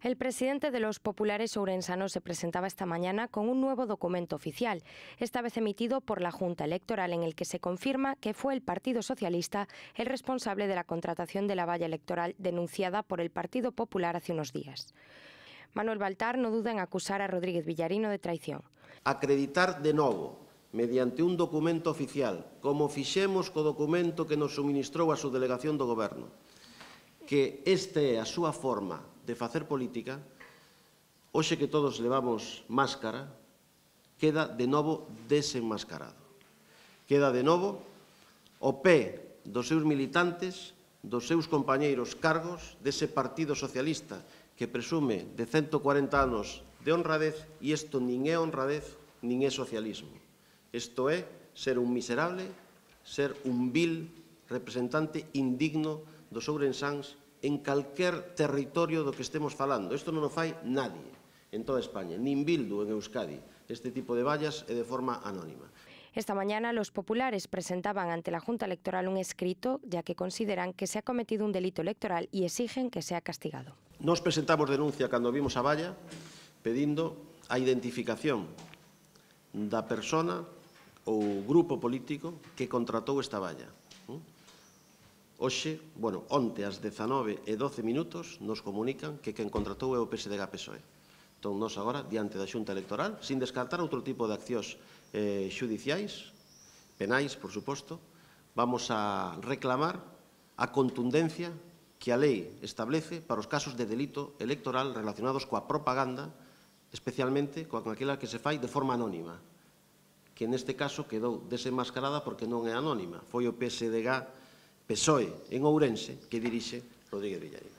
El presidente de los populares ourensanos se presentaba esta mañana con un nuevo documento oficial, esta vez emitido por la Junta Electoral, en el que se confirma que fue el Partido Socialista el responsable de la contratación de la valla electoral denunciada por el Partido Popular hace unos días. Manuel Baltar no duda en acusar a Rodríguez Villarino de traición. Acreditar de novo mediante un documento oficial, como fixemos co documento que nos suministrou a súa delegación do Goberno, que este é a súa forma de facer política, hoxe que todos levamos máscara, queda de novo desenmascarado. Queda de novo o pé dos seus militantes, dos seus compañeiros cargos dese Partido Socialista que presume de 140 anos de honradez e isto nin é honradez, nin é socialismo. Isto é ser un miserable, ser un vil representante indigno dos ourensans en calquer territorio do que estemos falando. Isto non o fai nadie en toda España, nin Bildu en Euskadi, este tipo de vallas e de forma anónima. Esta mañana los populares presentaban ante la Junta Electoral un escrito, ya que consideran que se ha cometido un delito electoral y exigen que sea castigado. Nos presentamos denuncia cando vimos a valla pedindo a identificación da persona ou grupo político que contratou esta valla. Oxe, bueno, onte ás 19 e 12 minutos nos comunican que quen contratou é o PSDG PSOE. Entón, nos agora, diante da xunta electoral, sin descartar outro tipo de accións eh, xudiciais, penais, por suposto, vamos a reclamar a contundencia que a lei establece para os casos de delito electoral relacionados coa propaganda, especialmente coa aquela que se fai de forma anónima, que neste caso quedou desenmascarada porque non é anónima. Foi o PSDG PSOE en Ourense que dirixe Rodríguez Villarejo.